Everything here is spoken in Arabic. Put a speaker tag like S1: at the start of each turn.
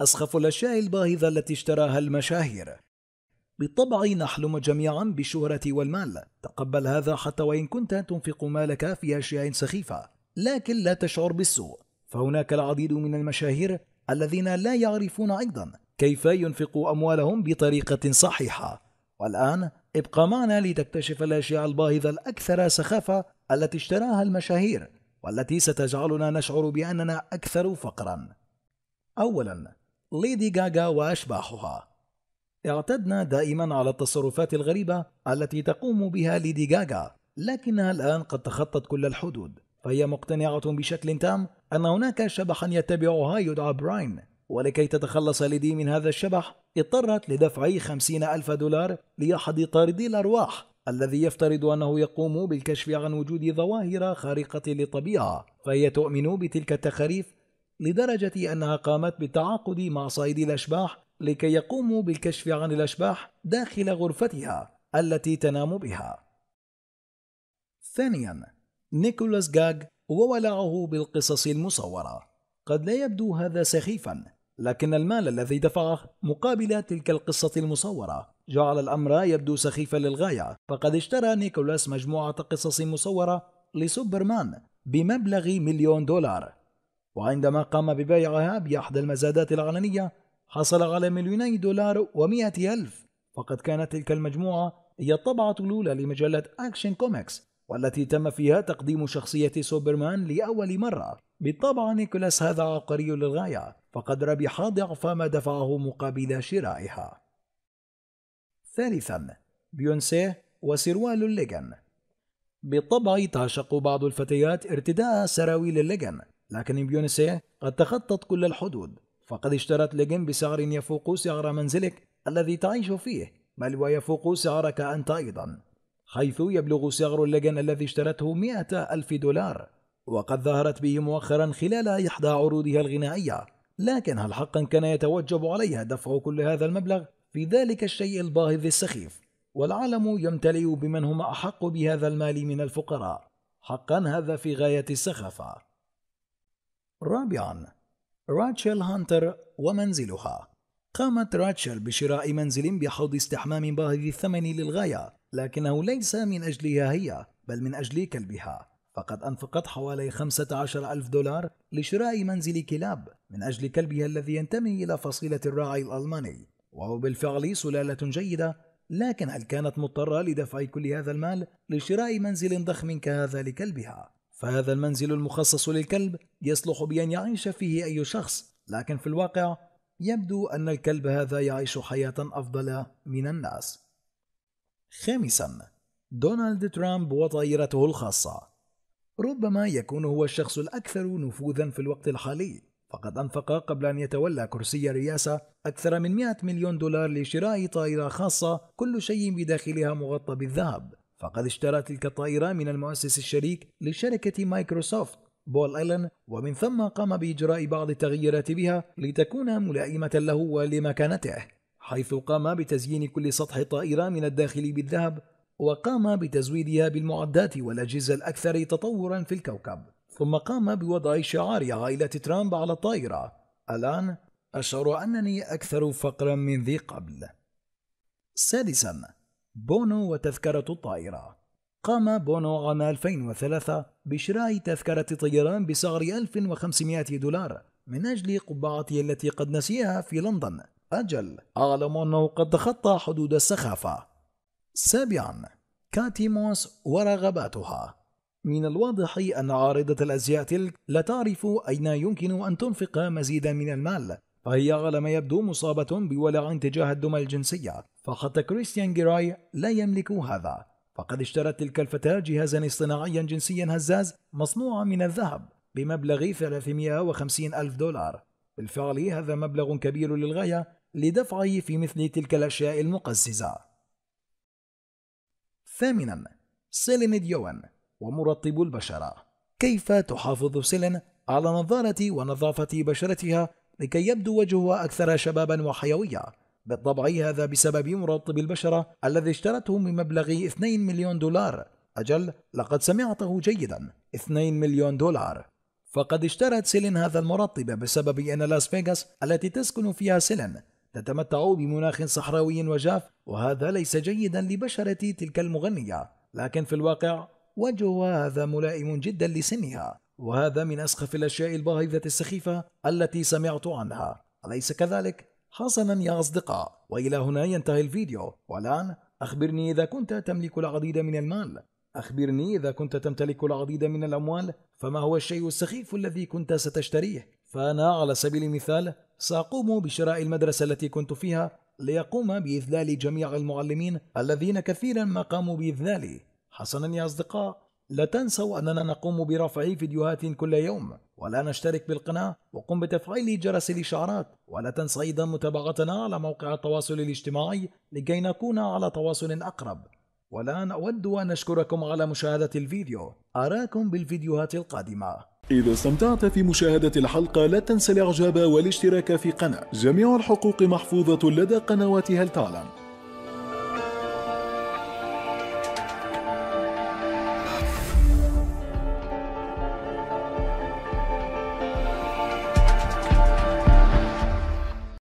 S1: أسخف الأشياء الباهظة التي اشتراها المشاهير بالطبع نحلم جميعا بالشهرة والمال تقبل هذا حتى وإن كنت تنفق مالك في أشياء سخيفة لكن لا تشعر بالسوء فهناك العديد من المشاهير الذين لا يعرفون أيضا كيف ينفقوا أموالهم بطريقة صحيحة والآن ابقى معنا لتكتشف الأشياء الباهظة الأكثر سخافة التي اشتراها المشاهير والتي ستجعلنا نشعر بأننا أكثر فقرا أولا ليدي غاغا وأشباحها اعتدنا دائما على التصرفات الغريبة التي تقوم بها ليدي غاغا لكنها الآن قد تخطت كل الحدود فهي مقتنعة بشكل تام أن هناك شبحا يتبعها يدعى براين ولكي تتخلص ليدي من هذا الشبح اضطرت لدفع خمسين ألف دولار لأحد طاردي الأرواح الذي يفترض أنه يقوم بالكشف عن وجود ظواهر خارقة للطبيعة فهي تؤمن بتلك التخاريف لدرجة أنها قامت بالتعاقد مع صيد الأشباح لكي يقوموا بالكشف عن الأشباح داخل غرفتها التي تنام بها. ثانيا، نيكولاس جاج وولعه بالقصص المصورة. قد لا يبدو هذا سخيفا، لكن المال الذي دفعه مقابل تلك القصة المصورة جعل الأمر يبدو سخيفا للغاية، فقد اشترى نيكولاس مجموعة قصص مصورة لسوبرمان بمبلغ مليون دولار وعندما قام ببيعها بأحد المزادات العلنية حصل على مليوني دولار ومئة ألف فقد كانت تلك المجموعة هي الطبعة الأولى لمجلة أكشن كوميكس والتي تم فيها تقديم شخصية سوبرمان لأول مرة بالطبع نيكولاس هذا عبقري للغاية فقد ربح ضعف ما دفعه مقابل شرائها ثالثا بيونسي وسروال الليجن بالطبع تعشق بعض الفتيات ارتداء سراويل الليجن لكن بيونسي قد تخطت كل الحدود فقد اشترت ليجن بسعر يفوق سعر منزلك الذي تعيش فيه بل ويفوق سعرك أنت أيضا حيث يبلغ سعر اللجن الذي اشترته مئة ألف دولار وقد ظهرت به مؤخرا خلال إحدى عروضها الغنائية لكن هل حقا كان يتوجب عليها دفع كل هذا المبلغ في ذلك الشيء الباهظ السخيف والعالم يمتلئ بمن هم أحق بهذا المال من الفقراء حقا هذا في غاية السخافة رابعاً راتشل هانتر ومنزلها قامت راتشل بشراء منزل بحوض استحمام باهظ الثمن للغاية لكنه ليس من أجلها هي بل من أجل كلبها فقد أنفقت حوالي 15 ألف دولار لشراء منزل كلاب من أجل كلبها الذي ينتمي إلى فصيلة الراعي الألماني وهو بالفعل سلالة جيدة لكن هل كانت مضطرة لدفع كل هذا المال لشراء منزل ضخم كهذا لكلبها؟ فهذا المنزل المخصص للكلب يصلح بأن يعيش فيه أي شخص لكن في الواقع يبدو أن الكلب هذا يعيش حياة أفضل من الناس خامسا دونالد ترامب وطائرته الخاصة ربما يكون هو الشخص الأكثر نفوذا في الوقت الحالي فقد أنفق قبل أن يتولى كرسي الرئاسة أكثر من 100 مليون دولار لشراء طائرة خاصة كل شيء بداخلها مغطى بالذهب فقد اشترى تلك الطائرة من المؤسس الشريك لشركة مايكروسوفت بول أيلن ومن ثم قام بإجراء بعض التغييرات بها لتكون ملائمة له ولمكانته حيث قام بتزيين كل سطح الطائرة من الداخل بالذهب وقام بتزويدها بالمعدات والأجهزة الأكثر تطورا في الكوكب ثم قام بوضع شعار عائلة ترامب على الطائرة الآن أشعر أنني أكثر فقرا من ذي قبل سادساً بونو وتذكرة الطائرة قام بونو عام 2003 بشراء تذكرة طيران بسعر 1500 دولار من أجل قبعته التي قد نسيها في لندن أجل أعلم أنه قد تخطى حدود السخافة سابعا كاتيموس ورغباتها من الواضح أن عارضة الأزياء تلك لا تعرف أين يمكن أن تنفق مزيدا من المال فهي على ما يبدو مصابة بولع تجاه الدمى الجنسية فحتى كريستيان جيراي لا يملك هذا فقد اشترت تلك الفتاة جهازا اصطناعيا جنسيا هزاز مصنوعا من الذهب بمبلغ 350 ألف دولار بالفعل هذا مبلغ كبير للغاية لدفعه في مثل تلك الأشياء المقززة ثامنا سيلين ديوان ومرطب البشرة كيف تحافظ سيلين على نظارة ونظافة بشرتها لكي يبدو وجهها أكثر شبابا وحيوية بالطبع هذا بسبب مرتب البشرة الذي اشترته بمبلغ 2 مليون دولار أجل لقد سمعته جيدا 2 مليون دولار فقد اشترت سيلين هذا المرطب بسبب أن لاس فيغاس التي تسكن فيها سيلين تتمتع بمناخ صحراوي وجاف وهذا ليس جيدا لبشرة تلك المغنية لكن في الواقع وجه هذا ملائم جدا لسنها وهذا من أسخف الأشياء الباهظة السخيفة التي سمعت عنها أليس كذلك؟ حسنا يا أصدقاء وإلى هنا ينتهي الفيديو والآن أخبرني إذا كنت تملك العديد من المال أخبرني إذا كنت تمتلك العديد من الأموال فما هو الشيء السخيف الذي كنت ستشتريه فأنا على سبيل المثال سأقوم بشراء المدرسة التي كنت فيها ليقوم بإذلال جميع المعلمين الذين كثيرا ما قاموا بإذلالي حسنا يا أصدقاء لا تنسوا أننا نقوم برفع فيديوهات كل يوم ولا نشترك بالقناة وقم بتفعيل جرس الإشعارات ولا تنسى أيضا متابعتنا على موقع التواصل الاجتماعي لكي نكون على تواصل أقرب والآن أود أن أشكركم على مشاهدة الفيديو أراكم بالفيديوهات القادمة إذا استمتعت في مشاهدة الحلقة لا تنسى الإعجاب والاشتراك في قناة جميع الحقوق محفوظة لدى قنوات هل تعلم